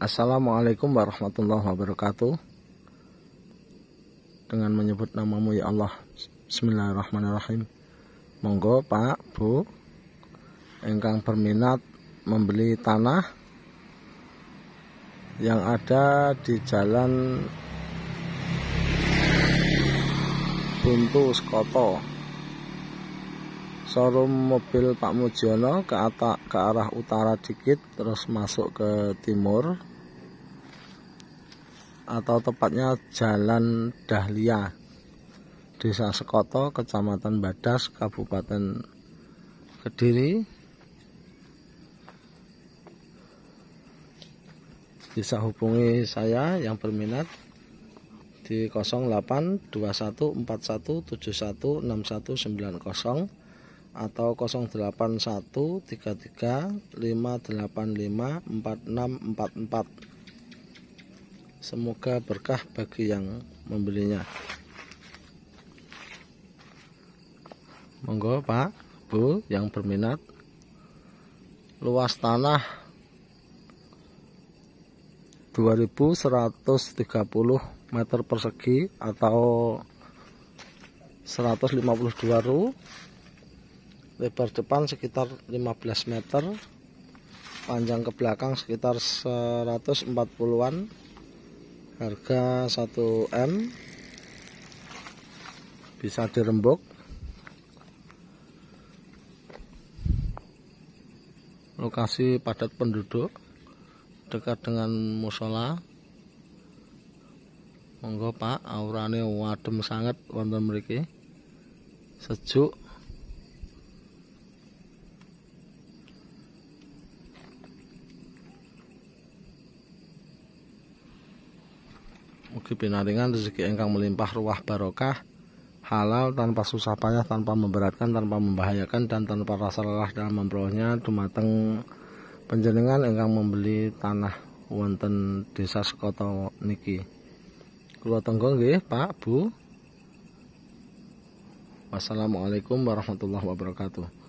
Assalamualaikum warahmatullahi wabarakatuh Dengan menyebut namamu ya Allah Bismillahirrahmanirrahim Monggo Pak, Bu Engkang berminat membeli tanah Yang ada di jalan Buntu Skoto showroom mobil Pak Mujono ke, atas, ke arah utara dikit terus masuk ke timur atau tepatnya Jalan Dahlia Desa Sekoto, Kecamatan Badas, Kabupaten Kediri bisa hubungi saya yang berminat di 082141716190 atau 081335854644 Semoga berkah bagi yang membelinya. Monggo Pak, Bu yang berminat. Luas tanah 2130 meter persegi atau 152 ru. Lebar depan sekitar 15 meter. Panjang ke belakang sekitar 140-an harga 1M bisa dirembuk lokasi padat penduduk dekat dengan musola monggo Pak aurane wadem sangat wonten mriki sejuk Mugi pinaringan rezeki engkang melimpah ruah barokah halal tanpa susah payah, tanpa memberatkan, tanpa membahayakan dan tanpa rasa lelah dalam memperolehnya dumateng panjenengan engkang membeli tanah wonten desa Sekoto niki. Kula tenggong nggih, Pak, Bu. Wassalamualaikum warahmatullahi wabarakatuh.